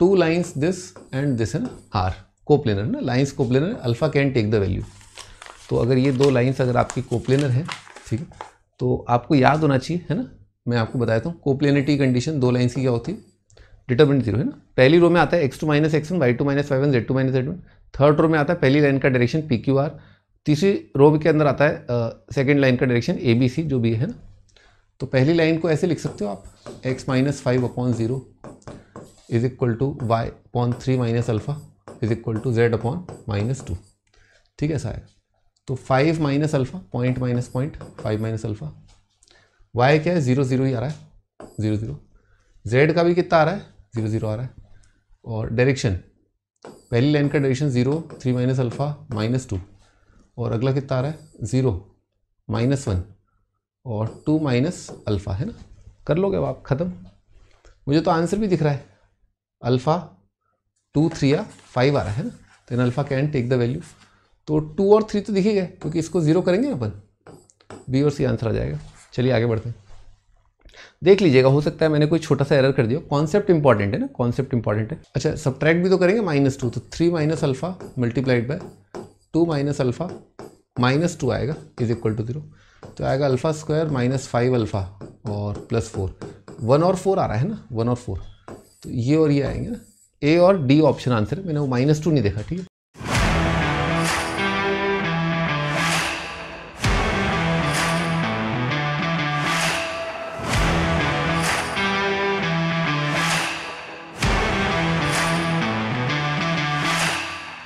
to lines this and this and are coplanar ना lines coplanar alpha can take the value तो अगर ये दो लाइन्स अगर आपकी कोप्लेनर है ठीक है तो आपको याद होना चाहिए है ना मैं आपको बताता हूँ कोप्लेनिटी कंडीशन दो लाइन्स की क्या होती है डिटर्मेंट जीरो है ना पहली रो में आता है x two minus x one y two minus five one z two minus z one third row में आता है पहली लाइन का डायरेक्शन पी क्यू आर तीसरी रो के अंदर आता है सेकेंड लाइन का डायरेक्शन ए बी सी जो भी है ना तो पहली लाइन को ऐसे लिख सकते हो आप x minus five upon zero is equal to y upon three minus alpha is equal to z upon minus two ठीक है साहब तो five minus alpha point minus point five minus alpha y क्या है ज़ीरो ज़ीरो ही आ रहा है zero zero Z का भी कितना आ रहा है ज़ीरो ज़ीरो आ रहा है और डायरेक्शन पहली लाइन का direction zero three minus alpha minus two और अगला कितना आ रहा है ज़ीरो माइनस वन और टू माइनस अल्फ़ा है ना कर लोगे अब आप ख़त्म मुझे तो आंसर भी दिख रहा है अल्फा टू थ्री या फाइव आ रहा है ना तो इन alpha can take the value तो टू और थ्री तो दिखे गए क्योंकि इसको ज़ीरो करेंगे अपन बी और सी आंसर आ जाएगा चलिए आगे बढ़ते हैं देख लीजिएगा हो सकता है मैंने कोई छोटा सा एरर कर दिया कॉन्सेप्ट इंपॉर्टेंट है ना कॉन्सेप्ट इंपॉर्टेंट है अच्छा सब्ट्रैक्ट भी तो करेंगे माइनस टू तो three minus alpha multiplied by two minus alpha minus two आएगा इज इक्वल टू जीरो तो आएगा alpha square minus five alpha और प्लस फोर वन और फोर आ रहा है ना वन और फोर तो ये और ये आएंगे ना ए और डी ऑप्शन आंसर है मैंने वो माइनस टू नहीं देखा ठीक है